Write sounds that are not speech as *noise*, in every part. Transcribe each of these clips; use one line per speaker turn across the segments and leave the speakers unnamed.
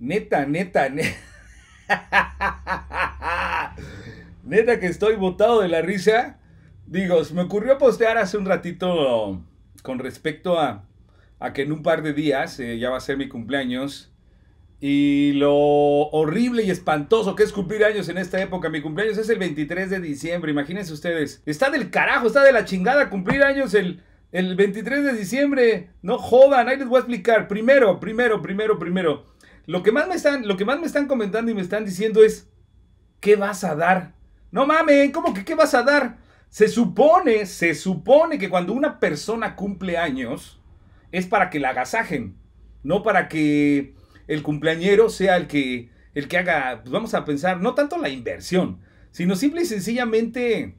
Neta, neta, neta. *laughs* neta que estoy botado de la risa. Digo, se me ocurrió postear hace un ratito con respecto a, que en un par de días eh, ya va a ser mi cumpleaños. Y lo horrible y espantoso que es cumplir años en esta época. Mi cumpleaños es el 23 de diciembre, imagínense ustedes. Está del carajo, está de la chingada cumplir años el, el 23 de diciembre. No jodan, ahí les voy a explicar. Primero, primero, primero, primero. Lo que más me están, lo que más me están comentando y me están diciendo es, ¿qué vas a dar? No mames, ¿cómo que qué vas a dar? Se supone, se supone que cuando una persona cumple años es para que la agasajen, no para que el cumpleañero sea el que, el que haga, pues vamos a pensar, no tanto la inversión, sino simple y sencillamente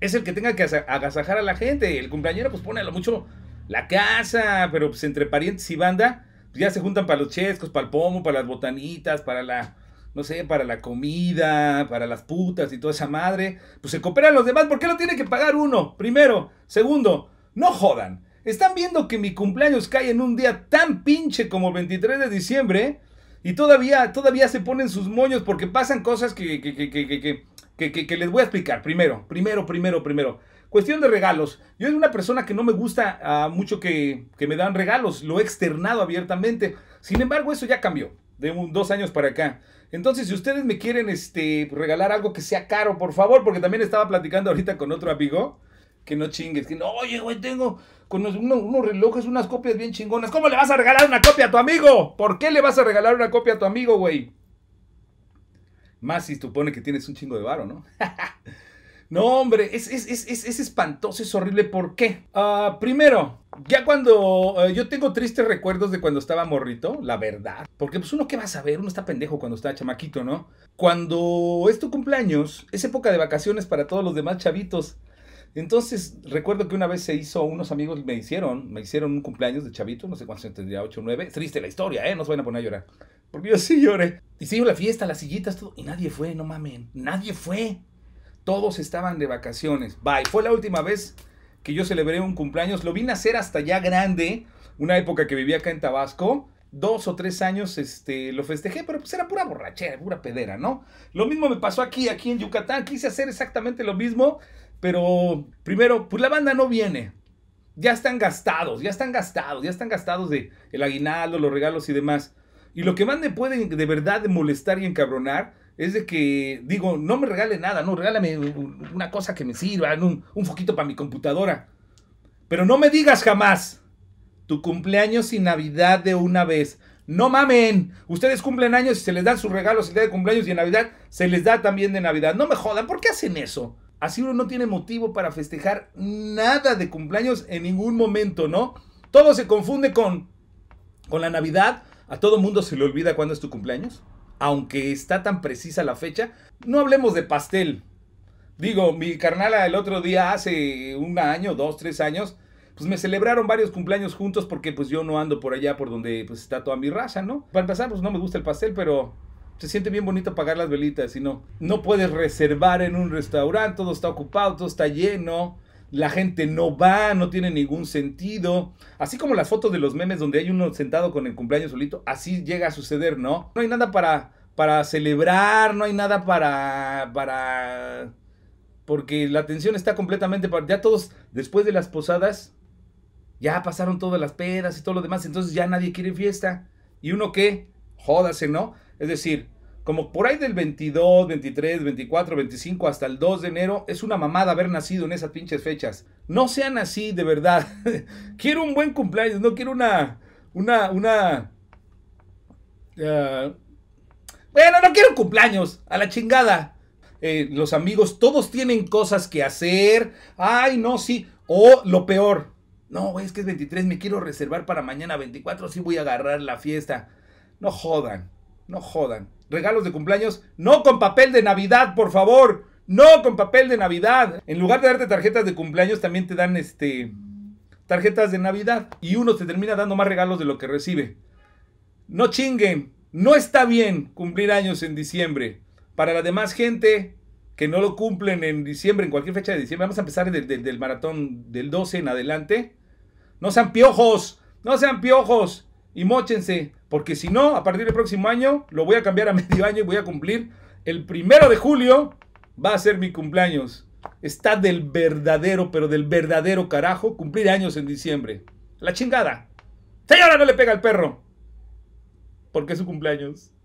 es el que tenga que agasajar a la gente. El cumpleañero pues pone a lo mucho la casa, pero pues entre parientes y banda, ya se juntan para los chescos, para el pomo, para las botanitas, para la, no sé, para la comida, para las putas y toda esa madre. Pues se cooperan los demás, ¿por qué lo tiene que pagar uno? Primero. Segundo, no jodan. Están viendo que mi cumpleaños cae en un día tan pinche como el 23 de diciembre y todavía, todavía se ponen sus moños porque pasan cosas que, que, que, que, les voy a explicar. Primero, primero, primero, primero. Cuestión de regalos. Yo soy una persona que no me gusta ah, mucho que, me dan regalos. Lo he externado abiertamente. Sin embargo, eso ya cambió. De un, dos años para acá. Entonces, si ustedes me quieren este, regalar algo que sea caro, por favor, porque también estaba platicando ahorita con otro amigo. Que no chingues, que no, oye, güey, tengo con unos, relojes, unas copias bien chingonas. ¿Cómo le vas a regalar una copia a tu amigo? ¿Por qué le vas a regalar una copia a tu amigo, güey? Más si supone que tienes un chingo de varo, ¿no? *laughs* No, hombre, es, espantoso, es horrible. ¿Por qué? Ah, primero, ya cuando eh, yo tengo tristes recuerdos de cuando estaba morrito, la verdad. Porque pues uno qué va a saber, uno está pendejo cuando está chamaquito, ¿no? Cuando es tu cumpleaños, es época de vacaciones para todos los demás chavitos. Entonces, recuerdo que una vez se hizo, unos amigos me hicieron, me hicieron un cumpleaños de chavito, no sé cuántos tendría, 8 o 9. Triste la historia, ¿eh? No se van a poner a llorar. Porque yo sí lloré. Y se la fiesta, las sillitas, todo. Y nadie fue, no mamen. Nadie fue. Todos estaban de vacaciones. Bye. Fue la última vez que yo celebré un cumpleaños. Lo vine a nacer hasta ya grande, una época que vivía acá en Tabasco. Dos o tres años este, lo festejé, pero pues era pura borrachera, pura pedera, ¿no? Lo mismo me pasó aquí, aquí en Yucatán. Quise hacer exactamente lo mismo, pero primero, pues la banda no viene. Ya están gastados, ya están gastados, ya están gastados de el aguinaldo, los regalos y demás. Y lo que más me puede de verdad molestar y encabronar es de que digo, no me regale nada, no, regálame una cosa que me sirva, un, un foquito para mi computadora. Pero no me digas jamás tu cumpleaños y Navidad de una vez. No mamen, ustedes cumplen años y se les dan sus regalos día de cumpleaños y en Navidad se les da también de Navidad. No me jodan, ¿por qué hacen eso? Así uno no tiene motivo para festejar nada de cumpleaños en ningún momento, ¿no? Todo se confunde con, con la Navidad. A todo mundo se le olvida cuándo es tu cumpleaños aunque está tan precisa la fecha. No hablemos de pastel. Digo, mi carnala el otro día, hace un año, dos, tres años, pues me celebraron varios cumpleaños juntos porque pues yo no ando por allá por donde pues está toda mi raza, ¿no? Para empezar, pues no me gusta el pastel, pero se siente bien bonito pagar las velitas, y no, no puedes reservar en un restaurante, todo está ocupado, todo está lleno la gente no va, no tiene ningún sentido. Así como las fotos de los memes donde hay uno sentado con el cumpleaños solito, así llega a suceder, ¿no? No hay nada para, para celebrar, no hay nada para... para... Porque la atención está completamente... Ya todos, después de las posadas, ya pasaron todas las pedas y todo lo demás, entonces ya nadie quiere fiesta. ¿Y uno qué? Jódase, ¿no? Es decir, como por ahí del 22, 23, 24, 25 hasta el 2 de enero, es una mamada haber nacido en esas pinches fechas. No sean así, de verdad. *laughs* quiero un buen cumpleaños, no quiero una, una, una... Eh, bueno, no quiero cumpleaños, a la chingada. Eh, los amigos, todos tienen cosas que hacer. Ay, no, sí. O lo peor. No, güey, es que es 23, me quiero reservar para mañana 24, sí voy a agarrar la fiesta. No jodan. No jodan. Regalos de cumpleaños, no con papel de Navidad, por favor. No con papel de Navidad. En lugar de darte tarjetas de cumpleaños, también te dan este tarjetas de Navidad y uno te termina dando más regalos de lo que recibe. No chinguen, no está bien cumplir años en diciembre. Para la demás gente que no lo cumplen en diciembre, en cualquier fecha de diciembre, vamos a empezar del, del, del maratón del 12 en adelante. No sean piojos, no sean piojos y mochense. Porque si no, a partir del próximo año, lo voy a cambiar a *laughs* medio año y voy a cumplir. El primero de julio va a ser mi cumpleaños. Está del verdadero, pero del verdadero carajo, cumplir años en diciembre. La chingada. Señora, no le pega al perro. Porque es su cumpleaños.